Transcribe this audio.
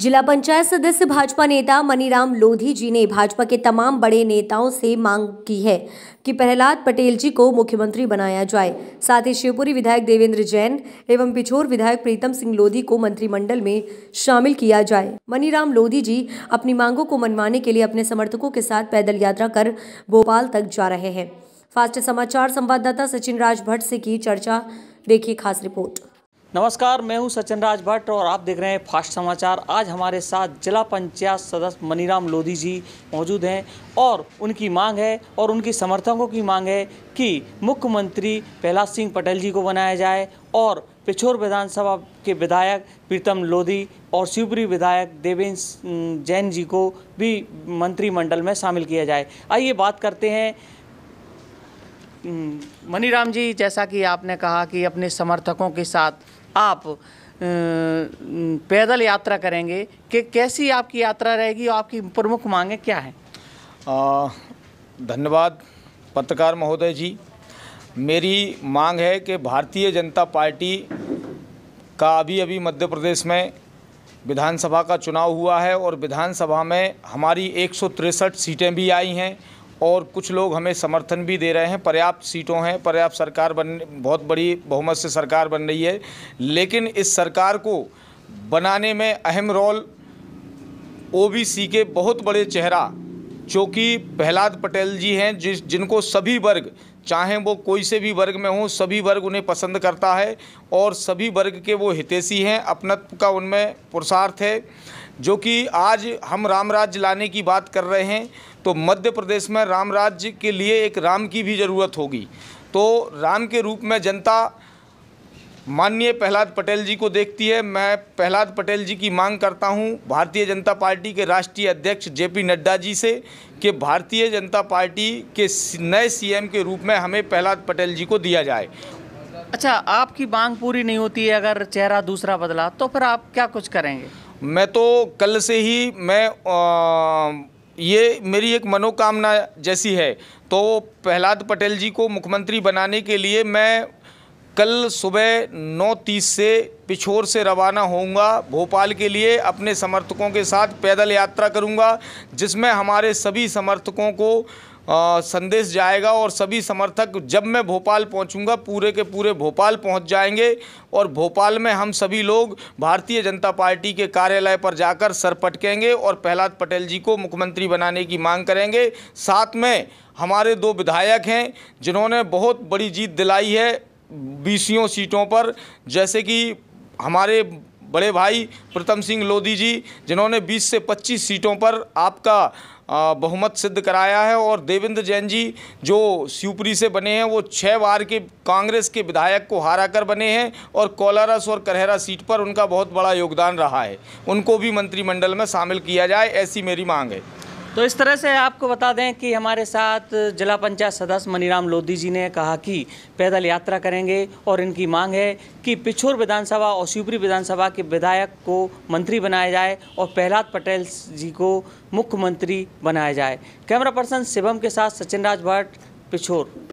जिला पंचायत सदस्य भाजपा नेता मनीराम लोधी जी ने भाजपा के तमाम बड़े नेताओं से मांग की है कि प्रहलाद पटेल जी को मुख्यमंत्री बनाया जाए साथ ही शिवपुरी विधायक देवेंद्र जैन एवं पिछोर विधायक प्रीतम सिंह लोधी को मंत्रिमंडल में शामिल किया जाए मनीराम लोधी जी अपनी मांगों को मनवाने के लिए अपने समर्थकों के साथ पैदल यात्रा कर भोपाल तक जा रहे हैं फास्ट समाचार संवाददाता सचिन राज भट्ट से की चर्चा देखिए खास रिपोर्ट नमस्कार मैं हूं सचिन राज भट्ट और आप देख रहे हैं फास्ट समाचार आज हमारे साथ जिला पंचायत सदस्य मनीराम लोधी जी मौजूद हैं और उनकी मांग है और उनकी समर्थकों की मांग है कि मुख्यमंत्री प्रहलाद सिंह पटेल जी को बनाया जाए और पिछोर विधानसभा के विधायक प्रीतम लोधी और शिवपुरी विधायक देवेंद्र जैन जी को भी मंत्रिमंडल में शामिल किया जाए आइए बात करते हैं मनीराम जी जैसा कि आपने कहा कि अपने समर्थकों के साथ आप पैदल यात्रा करेंगे कि कैसी आपकी यात्रा रहेगी और आपकी प्रमुख मांगें क्या हैं धन्यवाद पत्रकार महोदय जी मेरी मांग है कि भारतीय जनता पार्टी का अभी अभी मध्य प्रदेश में विधानसभा का चुनाव हुआ है और विधानसभा में हमारी एक सीटें भी आई हैं और कुछ लोग हमें समर्थन भी दे रहे हैं पर्याप्त सीटों हैं पर्याप्त सरकार बन बहुत बड़ी बहुमत से सरकार बन रही है लेकिन इस सरकार को बनाने में अहम रोल ओबीसी के बहुत बड़े चेहरा जो कि प्रहलाद पटेल जी हैं जिस जिनको सभी वर्ग चाहे वो कोई से भी वर्ग में हों सभी वर्ग उन्हें पसंद करता है और सभी वर्ग के वो हितेशी हैं अपनत्व का उनमें पुरुषार्थ है जो कि आज हम राम राज्य लाने की बात कर रहे हैं तो मध्य प्रदेश में राम राज्य के लिए एक राम की भी ज़रूरत होगी तो राम के रूप में जनता माननीय प्रहलाद पटेल जी को देखती है मैं प्रहलाद पटेल जी की मांग करता हूं भारतीय जनता पार्टी के राष्ट्रीय अध्यक्ष जेपी नड्डा जी से कि भारतीय जनता पार्टी के नए सीएम के रूप में हमें प्रहलाद पटेल जी को दिया जाए अच्छा आपकी मांग पूरी नहीं होती है अगर चेहरा दूसरा बदला तो फिर आप क्या कुछ करेंगे मैं तो कल से ही मैं आ, ये मेरी एक मनोकामना जैसी है तो प्रहलाद पटेल जी को मुख्यमंत्री बनाने के लिए मैं कल सुबह 9:30 से पिछोर से रवाना होऊंगा भोपाल के लिए अपने समर्थकों के साथ पैदल यात्रा करूंगा जिसमें हमारे सभी समर्थकों को आ, संदेश जाएगा और सभी समर्थक जब मैं भोपाल पहुंचूंगा पूरे के पूरे भोपाल पहुंच जाएंगे और भोपाल में हम सभी लोग भारतीय जनता पार्टी के कार्यालय पर जाकर सर पटकेंगे और प्रहलाद पटेल जी को मुख्यमंत्री बनाने की मांग करेंगे साथ में हमारे दो विधायक हैं जिन्होंने बहुत बड़ी जीत दिलाई है बीसियों सीटों पर जैसे कि हमारे बड़े भाई प्रथम सिंह लोधी जी जिन्होंने 20 से 25 सीटों पर आपका बहुमत सिद्ध कराया है और देवेंद्र जैन जी जो शिवपुरी से बने हैं वो छः बार के कांग्रेस के विधायक को हराकर बने हैं और कोलारस और करहरा सीट पर उनका बहुत बड़ा योगदान रहा है उनको भी मंत्रिमंडल में शामिल किया जाए ऐसी मेरी मांग है तो इस तरह से आपको बता दें कि हमारे साथ जिला पंचायत सदस्य मनीराम लोधी जी ने कहा कि पैदल यात्रा करेंगे और इनकी मांग है कि पिछोर विधानसभा और शिवपुरी विधानसभा के विधायक को मंत्री बनाया जाए और प्रहलाद पटेल जी को मुख्यमंत्री बनाया जाए कैमरा पर्सन शिवम के साथ सचिन राज भट्ट पिछोर